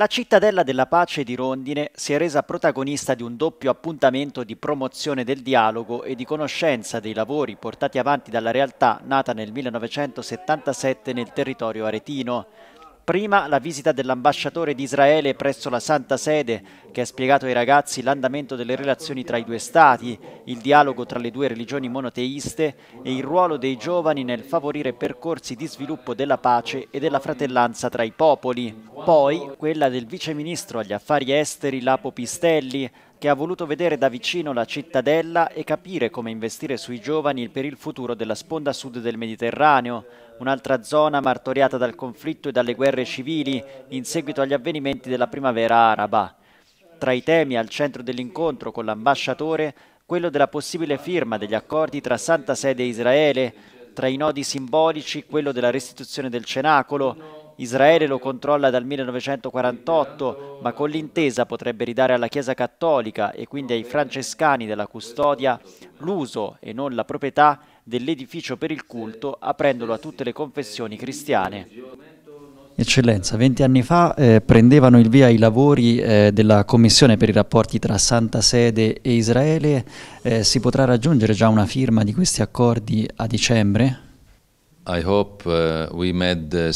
La cittadella della pace di Rondine si è resa protagonista di un doppio appuntamento di promozione del dialogo e di conoscenza dei lavori portati avanti dalla realtà nata nel 1977 nel territorio aretino. Prima la visita dell'ambasciatore di Israele presso la Santa Sede, che ha spiegato ai ragazzi l'andamento delle relazioni tra i due stati, il dialogo tra le due religioni monoteiste e il ruolo dei giovani nel favorire percorsi di sviluppo della pace e della fratellanza tra i popoli. Poi quella del viceministro agli affari esteri Lapo Pistelli, che ha voluto vedere da vicino la cittadella e capire come investire sui giovani per il futuro della sponda sud del Mediterraneo, un'altra zona martoriata dal conflitto e dalle guerre civili in seguito agli avvenimenti della primavera araba. Tra i temi al centro dell'incontro con l'ambasciatore, quello della possibile firma degli accordi tra Santa Sede e Israele, tra i nodi simbolici quello della restituzione del cenacolo, Israele lo controlla dal 1948, ma con l'intesa potrebbe ridare alla Chiesa Cattolica e quindi ai francescani della custodia l'uso e non la proprietà dell'edificio per il culto, aprendolo a tutte le confessioni cristiane. Eccellenza, anni fa eh, prendevano il via i lavori eh, della Commissione per i rapporti tra Santa Sede e Israele. Eh, si potrà raggiungere già una firma di questi accordi a dicembre? Uh, uh,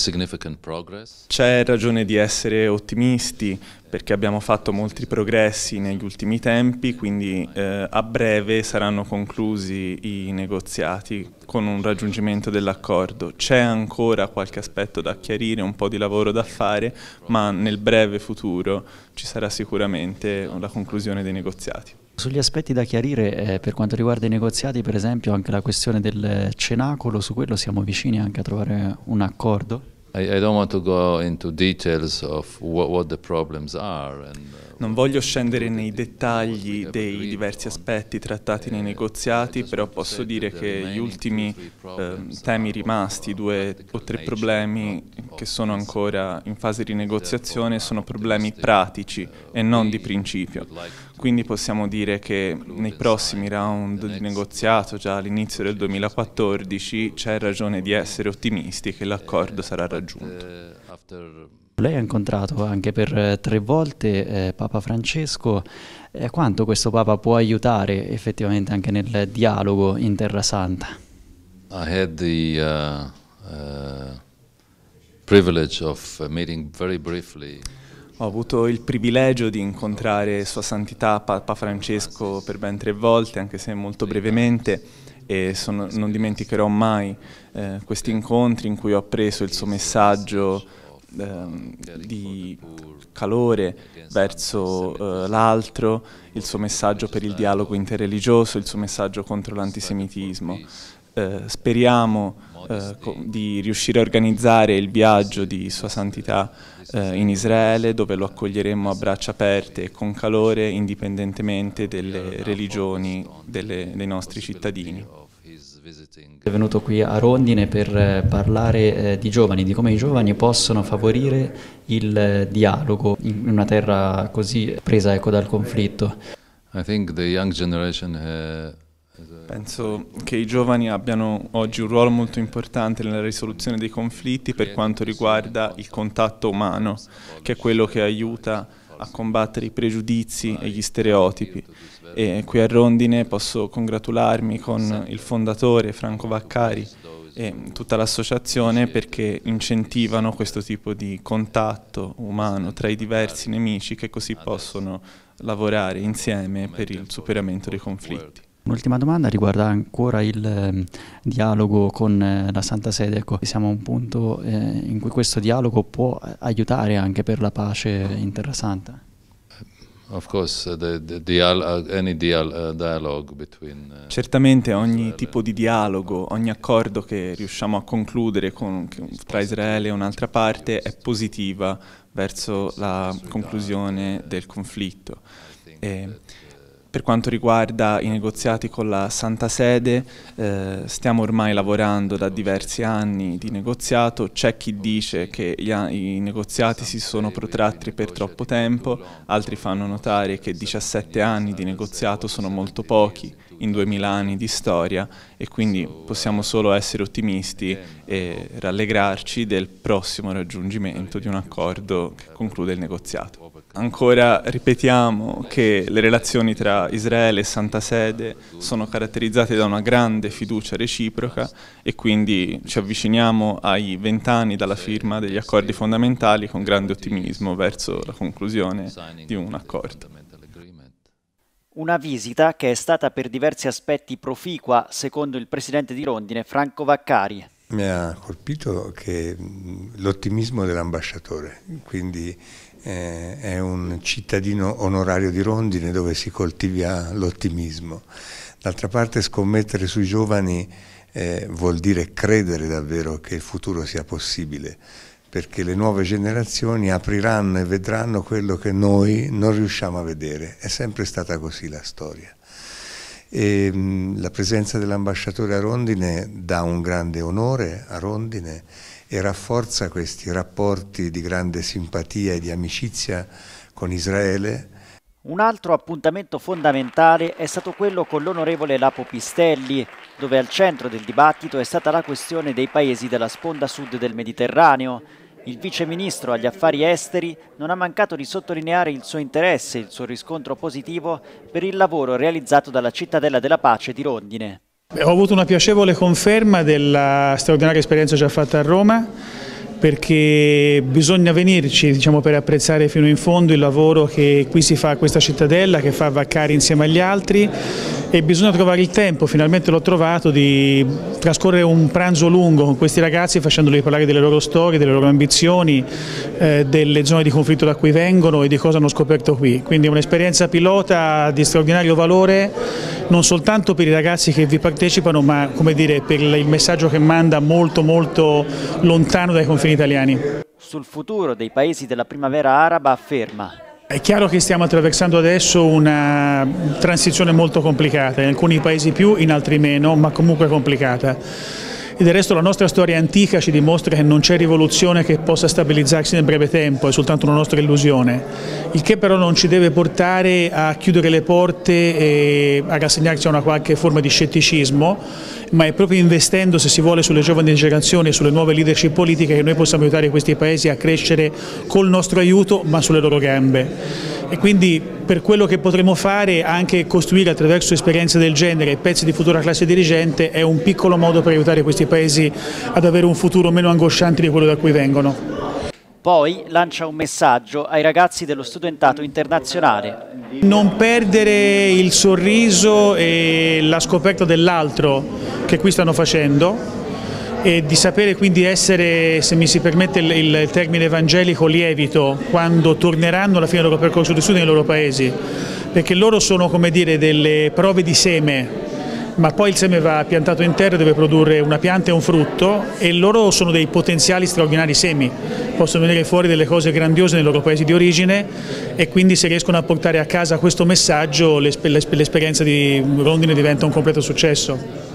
C'è ragione di essere ottimisti perché abbiamo fatto molti progressi negli ultimi tempi, quindi eh, a breve saranno conclusi i negoziati con un raggiungimento dell'accordo. C'è ancora qualche aspetto da chiarire, un po' di lavoro da fare, ma nel breve futuro ci sarà sicuramente la conclusione dei negoziati. Sugli aspetti da chiarire eh, per quanto riguarda i negoziati, per esempio anche la questione del cenacolo, su quello siamo vicini anche a trovare un accordo? Uh, non voglio scendere nei dettagli dei diversi aspetti trattati nei eh, negoziati, però posso dire che gli ultimi eh, temi rimasti, due o tre problemi che sono ancora in fase di negoziazione, sono problemi pratici uh, e non di principio. Quindi possiamo dire che nei prossimi round di negoziato, già all'inizio del 2014, c'è ragione di essere ottimisti che l'accordo eh, sarà raggiunto. Eh, Lei ha incontrato anche per eh, tre volte eh, Papa Francesco. Eh, quanto questo Papa può aiutare effettivamente anche nel dialogo in Terra Santa? The, uh, uh, uh briefly... Ho avuto il privilegio di incontrare Sua Santità Papa Francesco per ben tre volte, anche se molto brevemente, e sono, non dimenticherò mai eh, questi incontri in cui ho appreso il suo messaggio ehm, di calore verso eh, l'altro, il suo messaggio per il dialogo interreligioso, il suo messaggio contro l'antisemitismo. Eh, speriamo eh, di riuscire a organizzare il viaggio di Sua Santità eh, in Israele dove lo accoglieremo a braccia aperte e con calore indipendentemente dalle religioni delle, dei nostri cittadini. È venuto qui a Rondine per eh, parlare eh, di giovani, di come i giovani possono favorire il dialogo in una terra così presa ecco, dal conflitto. I think the young generation uh, Esatto. Penso che i giovani abbiano oggi un ruolo molto importante nella risoluzione dei conflitti per quanto riguarda il contatto umano, che è quello che aiuta a combattere i pregiudizi e gli stereotipi. E qui a Rondine posso congratularmi con il fondatore Franco Vaccari e tutta l'associazione perché incentivano questo tipo di contatto umano tra i diversi nemici che così possono lavorare insieme per il superamento dei conflitti. Un'ultima domanda riguarda ancora il eh, dialogo con eh, la Santa Sede. Ecco, siamo a un punto eh, in cui questo dialogo può eh, aiutare anche per la pace in Terra Santa. Certamente ogni tipo di dialogo, ogni accordo che riusciamo a concludere con, tra Israele e un'altra parte è positiva verso la conclusione del conflitto. E per quanto riguarda i negoziati con la Santa Sede, eh, stiamo ormai lavorando da diversi anni di negoziato, c'è chi dice che gli, i negoziati si sono protratti per troppo tempo, altri fanno notare che 17 anni di negoziato sono molto pochi in 2000 anni di storia e quindi possiamo solo essere ottimisti e rallegrarci del prossimo raggiungimento di un accordo che conclude il negoziato. Ancora ripetiamo che le relazioni tra Israele e Santa Sede sono caratterizzate da una grande fiducia reciproca e quindi ci avviciniamo ai vent'anni dalla firma degli accordi fondamentali con grande ottimismo verso la conclusione di un accordo. Una visita che è stata per diversi aspetti proficua, secondo il presidente di Rondine, Franco Vaccari. Mi ha colpito che, l'ottimismo dell'ambasciatore, quindi eh, è un cittadino onorario di Rondine dove si coltiva l'ottimismo. D'altra parte scommettere sui giovani eh, vuol dire credere davvero che il futuro sia possibile perché le nuove generazioni apriranno e vedranno quello che noi non riusciamo a vedere. È sempre stata così la storia. E, ehm, la presenza dell'ambasciatore a Rondine dà un grande onore a Rondine e rafforza questi rapporti di grande simpatia e di amicizia con Israele. Un altro appuntamento fondamentale è stato quello con l'onorevole Lapo Pistelli, dove al centro del dibattito è stata la questione dei paesi della sponda sud del Mediterraneo, il vice ministro agli affari esteri non ha mancato di sottolineare il suo interesse e il suo riscontro positivo per il lavoro realizzato dalla Cittadella della Pace di Rondine. Ho avuto una piacevole conferma della straordinaria esperienza già fatta a Roma perché bisogna venirci diciamo, per apprezzare fino in fondo il lavoro che qui si fa a questa cittadella, che fa Vaccari insieme agli altri e bisogna trovare il tempo, finalmente l'ho trovato, di trascorrere un pranzo lungo con questi ragazzi facendoli parlare delle loro storie, delle loro ambizioni, eh, delle zone di conflitto da cui vengono e di cosa hanno scoperto qui. Quindi è un'esperienza pilota di straordinario valore non soltanto per i ragazzi che vi partecipano ma dire, per il messaggio che manda molto molto lontano dai confini italiani. Sul futuro dei paesi della primavera araba afferma è chiaro che stiamo attraversando adesso una transizione molto complicata, in alcuni paesi più, in altri meno, ma comunque complicata. E del resto la nostra storia antica ci dimostra che non c'è rivoluzione che possa stabilizzarsi nel breve tempo, è soltanto una nostra illusione, il che però non ci deve portare a chiudere le porte e a rassegnarci a una qualche forma di scetticismo ma è proprio investendo, se si vuole, sulle giovani generazioni e sulle nuove leadership politiche che noi possiamo aiutare questi paesi a crescere col nostro aiuto, ma sulle loro gambe. E quindi per quello che potremo fare, anche costruire attraverso esperienze del genere pezzi di futura classe dirigente è un piccolo modo per aiutare questi paesi ad avere un futuro meno angosciante di quello da cui vengono. Poi lancia un messaggio ai ragazzi dello studentato internazionale. Non perdere il sorriso e la scoperta dell'altro che qui stanno facendo e di sapere quindi essere, se mi si permette il, termine evangelico, lievito quando torneranno alla fine del loro percorso di studio nei loro paesi, perché loro sono come dire delle prove di seme ma poi il seme va piantato in terra deve produrre una pianta e un frutto e loro sono dei potenziali straordinari semi, possono venire fuori delle cose grandiose nei loro paesi di origine e quindi se riescono a portare a casa questo messaggio l'esperienza di Rondine diventa un completo successo.